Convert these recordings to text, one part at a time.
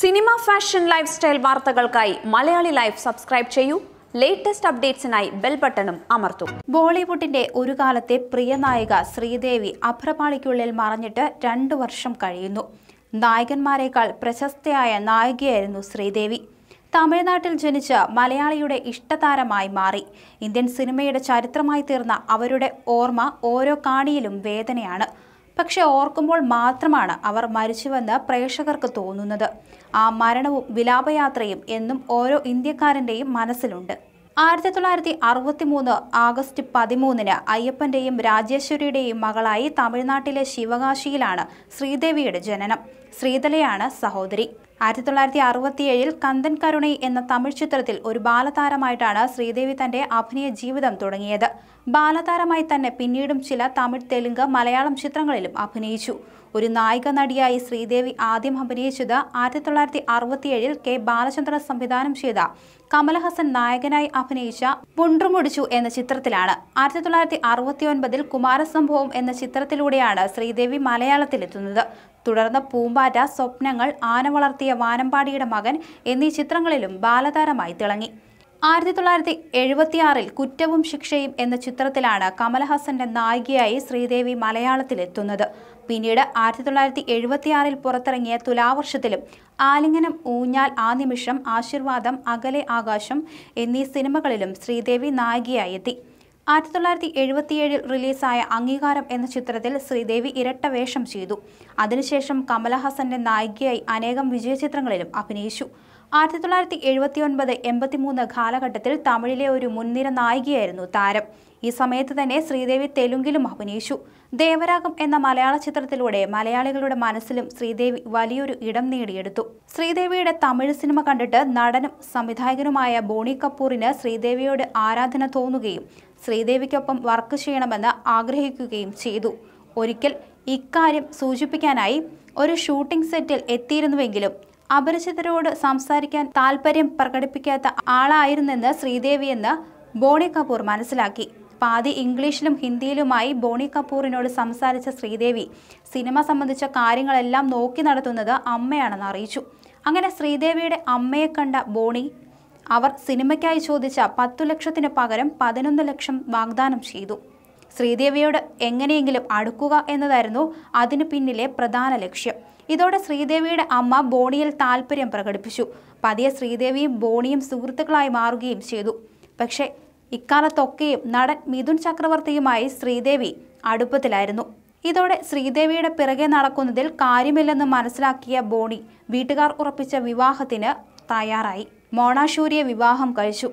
cinema fashion life style വാർത്തകൾക്കായി Malayali life subscribe ചെയ്യൂ latest അപ്ഡേറ്റ്സിനായി ബെൽ ബട്ടണും അമർത്തും ബോളിവുഡിന്റെ ഒരു കാലത്തെ പ്രിയ നായിക ശ്രീദേവി അഭ്രപാളിക്കുള്ളിൽ മറഞ്ഞിട്ട് രണ്ടു വർഷം കഴിയുന്നു നായകന്മാരെക്കാൾ പ്രശസ്തയായ നായികയായിരുന്നു ശ്രീദേവി തമിഴ്നാട്ടിൽ ജനിച്ച് മലയാളിയുടെ ഇഷ്ടതാരമായി മാറി ഇന്ത്യൻ സിനിമയുടെ ചരിത്രമായി തീർന്ന അവരുടെ ഓർമ്മ ഓരോ കാണിയിലും വേദനയാണ് പക്ഷെ ഓർക്കുമ്പോൾ മാത്രമാണ് അവർ മരിച്ചുവെന്ന് പ്രേക്ഷകർക്ക് തോന്നുന്നത് ആ മരണവും വിലാപയാത്രയും എന്നും ഓരോ ഇന്ത്യക്കാരൻ്റെയും മനസ്സിലുണ്ട് ആയിരത്തി തൊള്ളായിരത്തി അറുപത്തി മൂന്ന് ആഗസ്റ്റ് പതിമൂന്നിന് അയ്യപ്പൻ്റെയും രാജേശ്വരിയുടെയും മകളായി തമിഴ്നാട്ടിലെ ശിവകാശിയിലാണ് ശ്രീദേവിയുടെ ജനനം ശ്രീതലയാണ് സഹോദരി ആയിരത്തി തൊള്ളായിരത്തി അറുപത്തിയേഴിൽ കന്ദൻ കരുണി എന്ന തമിഴ് ചിത്രത്തിൽ ഒരു ബാലതാരമായിട്ടാണ് ശ്രീദേവി തന്റെ അഭിനയ ജീവിതം തുടങ്ങിയത് ബാലതാരമായി തന്നെ പിന്നീടും ചില തമിഴ് തെലുങ്ക് മലയാളം ചിത്രങ്ങളിലും അഭിനയിച്ചു ഒരു നായിക നടിയായി ശ്രീദേവി ആദ്യം അഭിനയിച്ചത് ആയിരത്തി തൊള്ളായിരത്തി അറുപത്തിയേഴിൽ കെ ബാലചന്ദ്രൻ സംവിധാനം ചെയ്ത കമലഹാസൻ നായകനായി അഭിനയിച്ച പുണ്ടുമുടിച്ചു എന്ന ചിത്രത്തിലാണ് ആയിരത്തി തൊള്ളായിരത്തി അറുപത്തി ഒൻപതിൽ കുമാരസംഭവം എന്ന ചിത്രത്തിലൂടെയാണ് ശ്രീദേവി മലയാളത്തിലെത്തുന്നത് തുടർന്ന് പൂമ്പാറ്റ സ്വപ്നങ്ങൾ ആന വളർത്തിയ വാനമ്പാടിയുടെ മകൻ എന്നീ ചിത്രങ്ങളിലും ബാലതാരമായി തിളങ്ങി ആയിരത്തി തൊള്ളായിരത്തി എഴുപത്തിയാറിൽ കുറ്റവും ശിക്ഷയും എന്ന ചിത്രത്തിലാണ് കമൽഹാസന്റെ നായികയായി ശ്രീദേവി മലയാളത്തിലെത്തുന്നത് പിന്നീട് ആയിരത്തി തൊള്ളായിരത്തി എഴുപത്തിയാറിൽ പുറത്തിറങ്ങിയ തുലാവർഷത്തിലും ആലിംഗനം ഊഞ്ഞാൽ ആ നിമിഷം ആശീർവാദം അകലെ ആകാശം എന്നീ സിനിമകളിലും ശ്രീദേവി നായികയായി എത്തി ആയിരത്തി തൊള്ളായിരത്തി എഴുപത്തിയേഴിൽ റിലീസായ അംഗീകാരം എന്ന ചിത്രത്തിൽ ശ്രീദേവി ഇരട്ട വേഷം ചെയ്തു അതിനുശേഷം കമലഹാസന്റെ നായികയായി അനേകം വിജയചിത്രങ്ങളിലും അഭിനയിച്ചു ആയിരത്തി തൊള്ളായിരത്തി എഴുപത്തി ഒൻപത് മൂന്ന് കാലഘട്ടത്തിൽ തമിഴിലെ ഒരു മുൻനിര നായികയായിരുന്നു താരം ഈ സമയത്ത് തന്നെ ശ്രീദേവി തെലുങ്കിലും അഭിനയിച്ചു ദേവരാഗം എന്ന മലയാള ചിത്രത്തിലൂടെ മലയാളികളുടെ മനസ്സിലും ശ്രീദേവി വലിയൊരു ഇടം നേടിയെടുത്തു ശ്രീദേവിയുടെ തമിഴ് സിനിമ കണ്ടിട്ട് നടനും സംവിധായകനുമായ ബോണി കപൂറിന് ശ്രീദേവിയോട് ആരാധന തോന്നുകയും ശ്രീദേവിക്കൊപ്പം വർക്ക് ചെയ്യണമെന്ന് ആഗ്രഹിക്കുകയും ചെയ്തു ഒരിക്കൽ ഇക്കാര്യം സൂചിപ്പിക്കാനായി ഒരു ഷൂട്ടിംഗ് സെറ്റിൽ എത്തിയിരുന്നുവെങ്കിലും അപരിചിതരോട് സംസാരിക്കാൻ താല്പര്യം പ്രകടിപ്പിക്കാത്ത ആളായിരുന്നെന്ന് ശ്രീദേവിയെന്ന് ബോണി കപൂർ മനസ്സിലാക്കി പാതി ഇംഗ്ലീഷിലും ഹിന്ദിയിലുമായി ബോണി കപൂറിനോട് സംസാരിച്ച ശ്രീദേവി സിനിമ സംബന്ധിച്ച കാര്യങ്ങളെല്ലാം നോക്കി നടത്തുന്നത് അമ്മയാണെന്ന് അറിയിച്ചു അങ്ങനെ ശ്രീദേവിയുടെ അമ്മയെ കണ്ട ബോണി അവർ സിനിമയ്ക്കായി ചോദിച്ച പത്തു ലക്ഷത്തിന് പകരം പതിനൊന്ന് ലക്ഷം വാഗ്ദാനം ചെയ്തു ശ്രീദേവിയോട് എങ്ങനെയെങ്കിലും അടുക്കുക എന്നതായിരുന്നു അതിനു പിന്നിലെ പ്രധാന ലക്ഷ്യം ഇതോടെ ശ്രീദേവിയുടെ അമ്മ ബോണിയിൽ താല്പര്യം പ്രകടിപ്പിച്ചു പതിയെ ശ്രീദേവിയും ബോണിയും സുഹൃത്തുക്കളായി മാറുകയും ചെയ്തു പക്ഷേ ഇക്കാലത്തൊക്കെയും നടൻ മിഥുൻ ചക്രവർത്തിയുമായി ശ്രീദേവി അടുപ്പത്തിലായിരുന്നു ഇതോടെ ശ്രീദേവിയുടെ പിറകെ നടക്കുന്നതിൽ കാര്യമില്ലെന്ന് മനസ്സിലാക്കിയ ബോണി വീട്ടുകാർ ഉറപ്പിച്ച വിവാഹത്തിന് തയ്യാറായി മോണാശൂരിയെ വിവാഹം കഴിച്ചു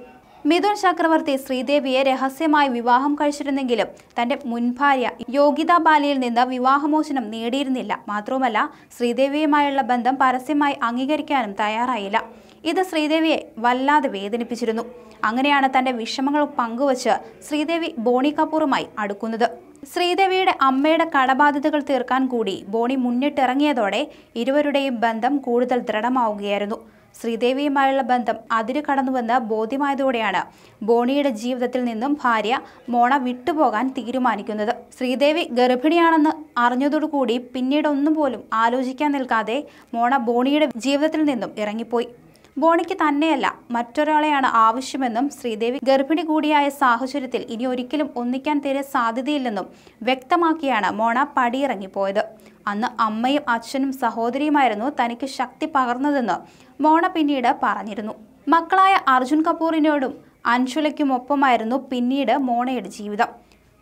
മിഥുൻ ചക്രവർത്തി ശ്രീദേവിയെ രഹസ്യമായി വിവാഹം കഴിച്ചിരുന്നെങ്കിലും തന്റെ മുൻഭാര്യ യോഗ്യത ബാലിയിൽ നിന്ന് വിവാഹമോചനം നേടിയിരുന്നില്ല മാത്രവുമല്ല ശ്രീദേവിയുമായുള്ള ബന്ധം പരസ്യമായി അംഗീകരിക്കാനും തയ്യാറായില്ല ഇത് ശ്രീദേവിയെ വല്ലാതെ വേദനിപ്പിച്ചിരുന്നു അങ്ങനെയാണ് തന്റെ വിഷമങ്ങൾ പങ്കുവച്ച് ശ്രീദേവി ബോണി കപൂറുമായി അടുക്കുന്നത് ശ്രീദേവിയുടെ അമ്മയുടെ കടബാധ്യതകൾ തീർക്കാൻ കൂടി ബോണി മുന്നിട്ടിറങ്ങിയതോടെ ഇരുവരുടെയും ബന്ധം കൂടുതൽ ദൃഢമാവുകയായിരുന്നു ശ്രീദേവിയുമായുള്ള ബന്ധം അതിര് കടന്നുവെന്ന് ബോധ്യമായതോടെയാണ് ബോണിയുടെ ജീവിതത്തിൽ നിന്നും ഭാര്യ മോണ വിട്ടുപോകാൻ തീരുമാനിക്കുന്നത് ശ്രീദേവി ഗർഭിണിയാണെന്ന് അറിഞ്ഞതോടുകൂടി പിന്നീടൊന്നും പോലും ആലോചിക്കാൻ നിൽക്കാതെ മോണ ബോണിയുടെ ജീവിതത്തിൽ നിന്നും ഇറങ്ങിപ്പോയി ബോണിക്ക് തന്നെയല്ല മറ്റൊരാളെയാണ് ആവശ്യമെന്നും ശ്രീദേവി ഗർഭിണി കൂടിയായ സാഹചര്യത്തിൽ ഇനി ഒരിക്കലും ഒന്നിക്കാൻ തീരെ സാധ്യതയില്ലെന്നും വ്യക്തമാക്കിയാണ് മോണ പടിയിറങ്ങിപ്പോയത് അന്ന് അമ്മയും അച്ഛനും സഹോദരിയുമായിരുന്നു തനിക്ക് ശക്തി പകർന്നതെന്ന് മോണ പിന്നീട് പറഞ്ഞിരുന്നു മക്കളായ അർജുൻ കപൂറിനോടും അൻഷുലയ്ക്കുമൊപ്പമായിരുന്നു പിന്നീട് മോണയുടെ ജീവിതം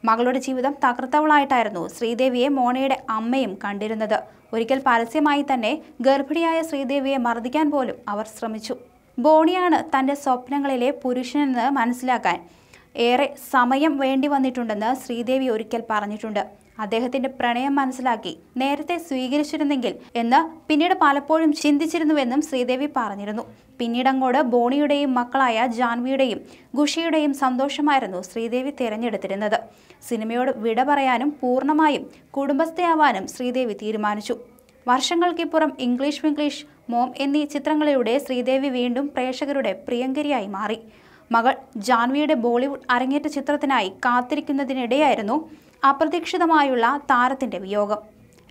മകളുടെ ജീവിതം തകർത്തവളായിട്ടായിരുന്നു ശ്രീദേവിയെ മോണയുടെ അമ്മയും കണ്ടിരുന്നത് ഒരിക്കൽ പരസ്യമായി തന്നെ ഗർഭിണിയായ ശ്രീദേവിയെ മർദ്ദിക്കാൻ പോലും അവർ ശ്രമിച്ചു ബോണിയാണ് തൻ്റെ സ്വപ്നങ്ങളിലെ പുരുഷനെന്ന് മനസ്സിലാക്കാൻ ഏറെ സമയം വേണ്ടി വന്നിട്ടുണ്ടെന്ന് ശ്രീദേവി ഒരിക്കൽ പറഞ്ഞിട്ടുണ്ട് അദ്ദേഹത്തിന്റെ പ്രണയം മനസ്സിലാക്കി നേരത്തെ സ്വീകരിച്ചിരുന്നെങ്കിൽ എന്ന് പിന്നീട് പലപ്പോഴും ചിന്തിച്ചിരുന്നുവെന്നും ശ്രീദേവി പറഞ്ഞിരുന്നു പിന്നീടങ്ങോട് ബോണിയുടെയും മക്കളായ ജാൻവിയുടെയും ഗുഷിയുടെയും സന്തോഷമായിരുന്നു ശ്രീദേവി തിരഞ്ഞെടുത്തിരുന്നത് സിനിമയോട് വിട പറയാനും പൂർണ്ണമായും കുടുംബസ്ഥയാവാനും ശ്രീദേവി തീരുമാനിച്ചു വർഷങ്ങൾക്കിപ്പുറം ഇംഗ്ലീഷ് വിംഗ്ലീഷ് മോം എന്നീ ചിത്രങ്ങളിലൂടെ ശ്രീദേവി വീണ്ടും പ്രേക്ഷകരുടെ പ്രിയങ്കരിയായി മാറി മകൾ ജാൻവിയുടെ ബോളിവുഡ് അരങ്ങേറ്റ ചിത്രത്തിനായി കാത്തിരിക്കുന്നതിനിടെയായിരുന്നു അപ്രതീക്ഷിതമായുള്ള താരത്തിന്റെ വിയോഗം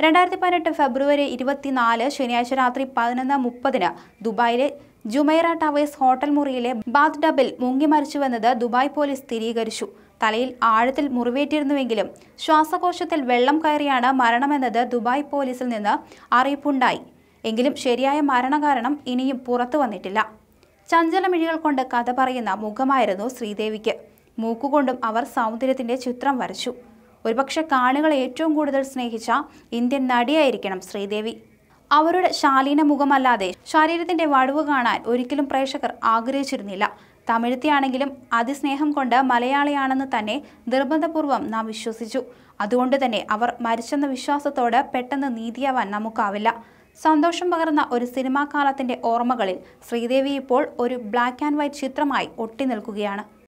രണ്ടായിരത്തി പതിനെട്ട് ഫെബ്രുവരി ഇരുപത്തിനാല് ശനിയാഴ്ച രാത്രി പതിനൊന്ന് മുപ്പതിന് ദുബായിലെ ജുമൈറ ടവേഴ്സ് ഹോട്ടൽ മുറിയിലെ ബാത്ത് ഡബിൽ മുങ്ങി മരിച്ചുവെന്നത് ദുബായ് പോലീസ് സ്ഥിരീകരിച്ചു തലയിൽ ആഴത്തിൽ മുറിവേറ്റിരുന്നുവെങ്കിലും ശ്വാസകോശത്തിൽ വെള്ളം കയറിയാണ് മരണമെന്നത് ദുബായ് പോലീസിൽ നിന്ന് അറിയിപ്പുണ്ടായി എങ്കിലും ശരിയായ മരണകാരണം ഇനിയും പുറത്തു വന്നിട്ടില്ല ചഞ്ചലമിഴികൾ കൊണ്ട് കഥ പറയുന്ന മുഖമായിരുന്നു ശ്രീദേവിക്ക് മൂക്കുകൊണ്ടും അവർ സൗന്ദര്യത്തിന്റെ ചിത്രം വരച്ചു ഒരുപക്ഷെ കാണികളെ ഏറ്റവും കൂടുതൽ സ്നേഹിച്ച ഇന്ത്യൻ നടിയായിരിക്കണം ശ്രീദേവി അവരുടെ ശാലീന മുഖമല്ലാതെ ശരീരത്തിന്റെ വടുവ് കാണാൻ ഒരിക്കലും പ്രേക്ഷകർ ആഗ്രഹിച്ചിരുന്നില്ല തമിഴ്ത്തിയാണെങ്കിലും അതിസ്നേഹം കൊണ്ട് മലയാളിയാണെന്ന് തന്നെ നിർബന്ധപൂർവം നാം വിശ്വസിച്ചു അതുകൊണ്ട് തന്നെ അവർ മരിച്ചെന്ന വിശ്വാസത്തോട് പെട്ടെന്ന് നീതിയാവാൻ നമുക്കാവില്ല സന്തോഷം പകർന്ന ഒരു സിനിമാ കാലത്തിൻ്റെ ഓർമ്മകളിൽ ശ്രീദേവി ഇപ്പോൾ ഒരു ബ്ലാക്ക് ആൻഡ് വൈറ്റ് ചിത്രമായി ഒട്ടി നിൽക്കുകയാണ്